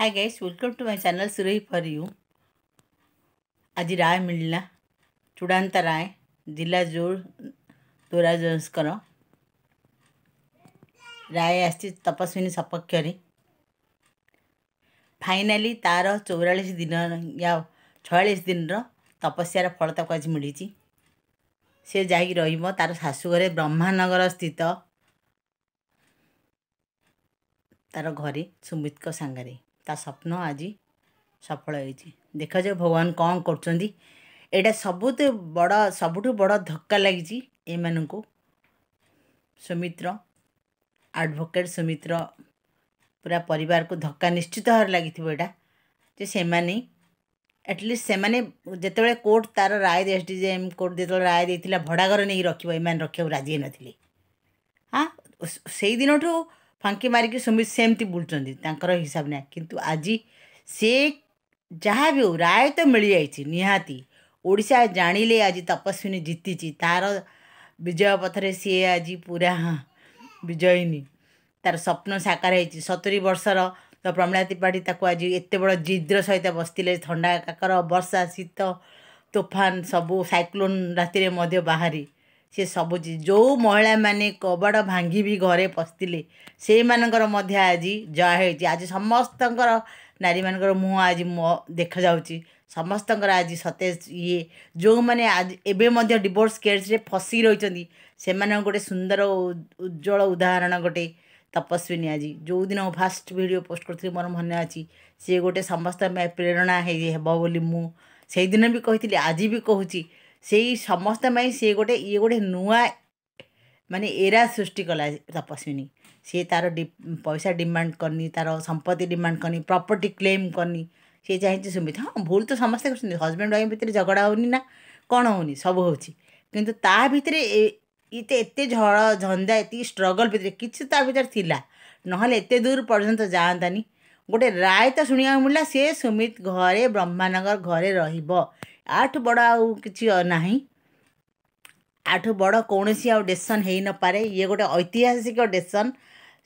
हाय गाई welcome to म्यानल सु for you आज राय मिलाडान्त राय जिल्ला जो दोराजक राय आपस्वि सपक्षर फाइनाली त चौरालिस दिन या छयास दिन रा तपस्यार फलताको आज मिलिस र शाशुरी ब्रह्मागर स्थित तार घरे को सागरे ତା ସ୍ୱପ୍ନ ଆଜି ସଫଳ ହେଇଛି ଦେଖାଯାଉ ଭଗବାନ କ'ଣ କରୁଛନ୍ତି ଏଇଟା ସବୁଠୁ ବଡ଼ ସବୁଠୁ ବଡ଼ ଧକ୍କା ଲାଗିଛି ଏମାନଙ୍କୁ ସୁମିତ୍ର ଆଡ଼ଭୋକେଟ୍ ସୁମିତ୍ର ପୁରା ପରିବାରକୁ ଧକ୍କା ନିଶ୍ଚିତ ଭାବରେ ଲାଗିଥିବ ଏଇଟା ଯେ ସେମାନେ ଆଟଲିଷ୍ଟ ସେମାନେ ଯେତେବେଳେ କୋର୍ଟ ତା'ର ରାୟ S D J M court ଯେତେବେଳେ ରାୟ ଦେଇଥିଲା ଭଡ଼ାଘର ନେଇକି ରଖିବ ଏମାନେ ରଖିବାକୁ ରାଜି ହେଇନଥିଲେ ହଁ ସେଇଦିନଠୁ ଫାଙ୍କି ମାରିକି ସୁମିତ ସେମିତି ବୁଲୁଛନ୍ତି ତାଙ୍କର ହିସାବ ନାହିଁ କିନ୍ତୁ ଆଜି ସେ ଯାହା ବି ହଉ ରାୟ ତ ମିଳିଯାଇଛି ନିହାତି ଓଡ଼ିଶା ଜାଣିଲେ ଆଜି ତପସ୍ୱିନୀ ଜିତିଛି ତାର ବିଜୟ ପଥରେ ସିଏ ଆଜି ପୁରା ବିଜୟିନୀ ତାର ସ୍ୱପ୍ନ ସାକାର ହେଇଛି ସତୁରି ବର୍ଷର ତ ପ୍ରମିଳା ତ୍ରିପାଠୀ ତାକୁ ଆଜି ଏତେ ବଡ଼ ଜିଦ୍ର ସହିତ ବସିଥିଲେ ଥଣ୍ଡା କାକର ବର୍ଷା ଶୀତ ତୋଫାନ ସବୁ ସାଇକ୍ଲୋନ୍ ରାତିରେ ମଧ୍ୟ ବାହାରି ସେ ସବୁ ଯେଉଁ ମହିଳାମାନେ କବାଡ଼ ଭାଙ୍ଗି ବି ଘରେ ପଶିଥିଲେ ସେଇମାନଙ୍କର ମଧ୍ୟ ଆଜି ଜୟ ହେଉଛି ଆଜି ସମସ୍ତଙ୍କର ନାରୀମାନଙ୍କର ମୁହଁ ଆଜି ଦେଖାଯାଉଛି ସମସ୍ତଙ୍କର ଆଜି ସତେଜ ଇଏ ଯେଉଁମାନେ ଆଜି ଏବେ ମଧ୍ୟ ଡିଭୋର୍ସ କେସ୍ରେ ଫସି ରହିଛନ୍ତି ସେମାନଙ୍କ ଗୋଟେ ସୁନ୍ଦର ଉଜ୍ଜଳ ଉଦାହରଣ ଗୋଟେ ତପସ୍ୱିନୀ ଆଜି ଯେଉଁଦିନ ମୁଁ ଫାଷ୍ଟ ଭିଡ଼ିଓ ପୋଷ୍ଟ କରିଥିଲି ମୋର ମନେ ଅଛି ସିଏ ଗୋଟେ ସମସ୍ତଙ୍କ ପାଇଁ ପ୍ରେରଣା ହେଇ ହେବ ବୋଲି ମୁଁ ସେଇଦିନ ବି କହିଥିଲି ଆଜି ବି କହୁଛି ସେଇ ସମସ୍ତଙ୍କ ପାଇଁ ସିଏ ଗୋଟେ ଇଏ ଗୋଟେ ନୂଆ ମାନେ ଏରା ସୃଷ୍ଟି କଲା ତପସ୍ୱିନୀ ସିଏ ତାର ପଇସା ଡିମାଣ୍ଡ କରିନି ତାର ସମ୍ପତ୍ତି ଡିମାଣ୍ଡ କରିନି ପ୍ରପର୍ଟି କ୍ଲେମ୍ କରିନି ସିଏ ଚାହିଁଛି ସୁମିତ ହଁ ଭୁଲ ତ ସମସ୍ତେ କରୁଛନ୍ତି ହଜବେଣ୍ଡ ୱାଇଫ୍ ଭିତରେ ଝଗଡ଼ା ହେଉନି ନା କ'ଣ ହେଉନି ସବୁ ହେଉଛି କିନ୍ତୁ ତା ଭିତରେ ଏତେ ଏତେ ଝଡ଼ ଝନ୍ଦା ଏତିକି ଷ୍ଟ୍ରଗଲ୍ ଭିତରେ କିଛି ତା ଭିତରେ ଥିଲା ନହେଲେ ଏତେ ଦୂର ପର୍ଯ୍ୟନ୍ତ ଯାଆନ୍ତାନି ଗୋଟେ ରାୟ ତ ଶୁଣିବାକୁ ମିଳିଲା ସେ ସୁମିତ ଘରେ ବ୍ରହ୍ମାନଗର ଘରେ ରହିବ ଆଠୁ ବଡ଼ ଆଉ କିଛି ନାହିଁ ଆଠୁ ବଡ଼ କୌଣସି ଆଉ ଡେସନ୍ ହେଇନପାରେ ଇଏ ଗୋଟେ ଐତିହାସିକ ଡେସନ୍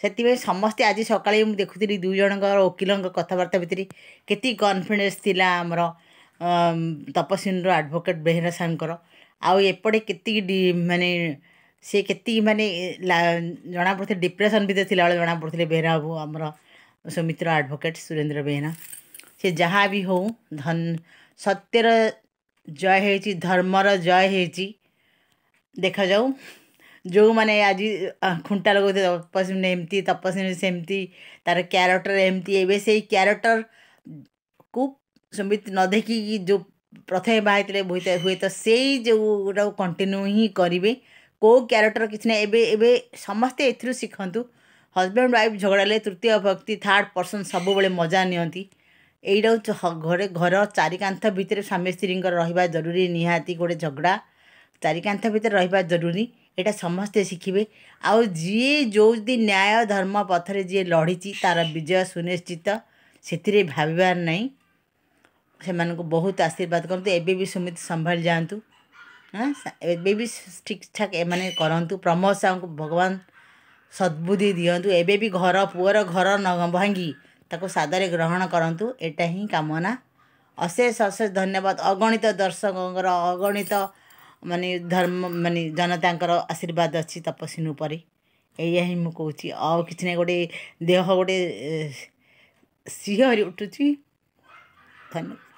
ସେଥିପାଇଁ ସମସ୍ତେ ଆଜି ସକାଳେ ମୁଁ ଦେଖୁଥିଲି ଦୁଇ ଜଣଙ୍କର ଓକିଲଙ୍କ କଥାବାର୍ତ୍ତା ଭିତରେ କେତେ କନଫିଡେନ୍ସ ଥିଲା ଆମର ତପସ୍ୱିନୀର ଆଡ଼ଭୋକେଟ୍ ବେହେରା ସାଙ୍ଗଙ୍କର ଆଉ ଏପଟେ କେତିକି ମାନେ ସେ କେତିକି ମାନେ ଜଣାପଡ଼ୁଥିଲେ ଡିପ୍ରେସନ୍ ଭିତରେ ଥିଲାବେଳେ ଜଣାପଡ଼ୁଥିଲେ ବେହେରା ବାବୁ ଆମର ସୌମିତ୍ର ଆଡ଼ଭୋକେଟ୍ ସୁରେନ୍ଦ୍ର ବେହେରା ସେ ଯାହା ବି ହେଉ ଧନ ସତ୍ୟର जय हो धर्मर जय हो देखा जाऊ जो मैंने आज खुंटा लगे तपस्वी एमती तपस्वी सेमती तार क्यार्टर एमती एवं से क्यार्टर को समित न देखी जो प्रथम बाहर हुए तो से जो गुटा कंटिन्यू ही करेंगे कौ क्यार्टर किसी ना एवं एवं समस्ते एथु हजबैंड वाइफ झगड़ा ले तृतीय भक्ति थार्ड पर्सन सब मजा नि ଏଇଟା ହେଉଛି ଘରେ ଘର ଚାରିକାନ୍ଥ ଭିତରେ ସ୍ୱାମୀ ସ୍ତ୍ରୀଙ୍କର ରହିବା ଜରୁରୀ ନିହାତି ଗୋଟେ ଝଗଡ଼ା ଚାରିକାନ୍ଥ ଭିତରେ ରହିବା ଜରୁରୀ ଏଇଟା ସମସ୍ତେ ଶିଖିବେ ଆଉ ଯିଏ ଯେଉଁଦି ନ୍ୟାୟ ଧର୍ମ ପଥରେ ଯିଏ ଲଢ଼ିଛି ତା'ର ବିଜୟ ସୁନିଶ୍ଚିତ ସେଥିରେ ଭାବିବାର ନାହିଁ ସେମାନଙ୍କୁ ବହୁତ ଆଶୀର୍ବାଦ କରନ୍ତୁ ଏବେ ବି ସେମିତି ସମ୍ଭାଳି ଯାଆନ୍ତୁ ଏବେ ବି ଠିକ୍ ଠାକ୍ ଏମାନେ କରନ୍ତୁ ପ୍ରମୋଦ ସାହୁଙ୍କୁ ଭଗବାନ ସଦ୍ବୁଦ୍ଧି ଦିଅନ୍ତୁ ଏବେ ବି ଘର ପୁଅର ଘର ନ ଭାଙ୍ଗି ତାକୁ ସାଦରେ ଗ୍ରହଣ କରନ୍ତୁ ଏଇଟା ହିଁ କାମନା ଅଶେଷ ଅଶେଷ ଧନ୍ୟବାଦ ଅଗଣିତ ଦର୍ଶକଙ୍କର ଅଗଣିତ ମାନେ ଧର୍ମ ମାନେ ଜନତାଙ୍କର ଆଶୀର୍ବାଦ ଅଛି ତପସ୍ୱିନୀ ଉପରେ ଏଇଆ ହିଁ ମୁଁ କହୁଛି ଆଉ କିଛି ନାହିଁ ଗୋଟେ ଦେହ ଗୋଟେ ସିଂହରେ ଉଠୁଛି ଧନ୍ୟବାଦ